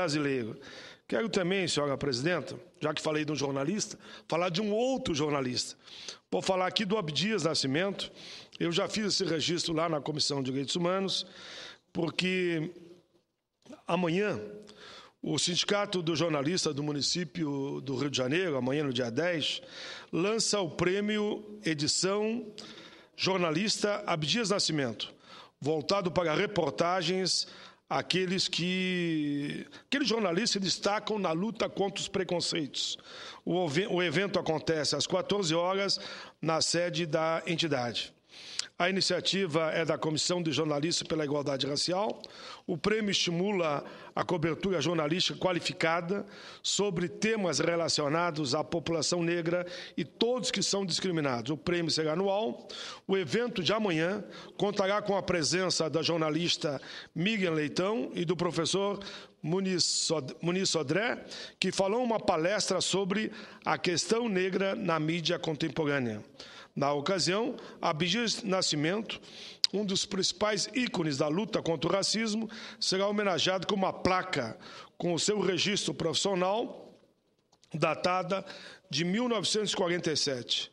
brasileiro. Quero também, senhora presidenta, já que falei de um jornalista, falar de um outro jornalista. Vou falar aqui do Abdias Nascimento. Eu já fiz esse registro lá na Comissão de Direitos Humanos, porque amanhã o Sindicato do Jornalista do município do Rio de Janeiro, amanhã no dia 10, lança o prêmio edição Jornalista Abdias Nascimento, voltado para reportagens aqueles que aqueles jornalistas se destacam na luta contra os preconceitos. O, o evento acontece às 14 horas na sede da entidade. A iniciativa é da Comissão de Jornalistas pela Igualdade Racial. O prêmio estimula a cobertura jornalística qualificada sobre temas relacionados à população negra e todos que são discriminados. O prêmio será anual. O evento de amanhã contará com a presença da jornalista Miriam Leitão e do professor Muniz Sodré, que falou uma palestra sobre a questão negra na mídia contemporânea. Na ocasião, Abdias Nascimento, um dos principais ícones da luta contra o racismo, será homenageado com uma placa com o seu registro profissional, datada de 1947.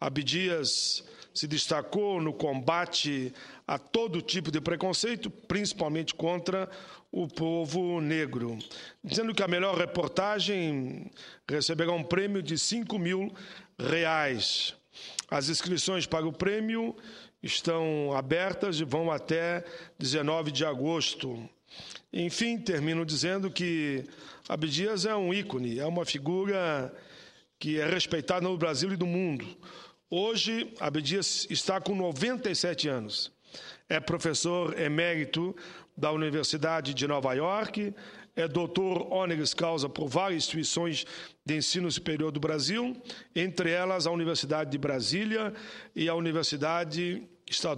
Abdias se destacou no combate a todo tipo de preconceito, principalmente contra o povo negro. Dizendo que a melhor reportagem receberá um prêmio de 5 mil reais. As inscrições para o prêmio estão abertas e vão até 19 de agosto. Enfim, termino dizendo que Abdias é um ícone, é uma figura que é respeitada no Brasil e no mundo. Hoje, Abdias está com 97 anos. É professor emérito da Universidade de Nova York, é doutor honoris causa por várias instituições de ensino superior do Brasil, entre elas a Universidade de Brasília e a Universidade Estadual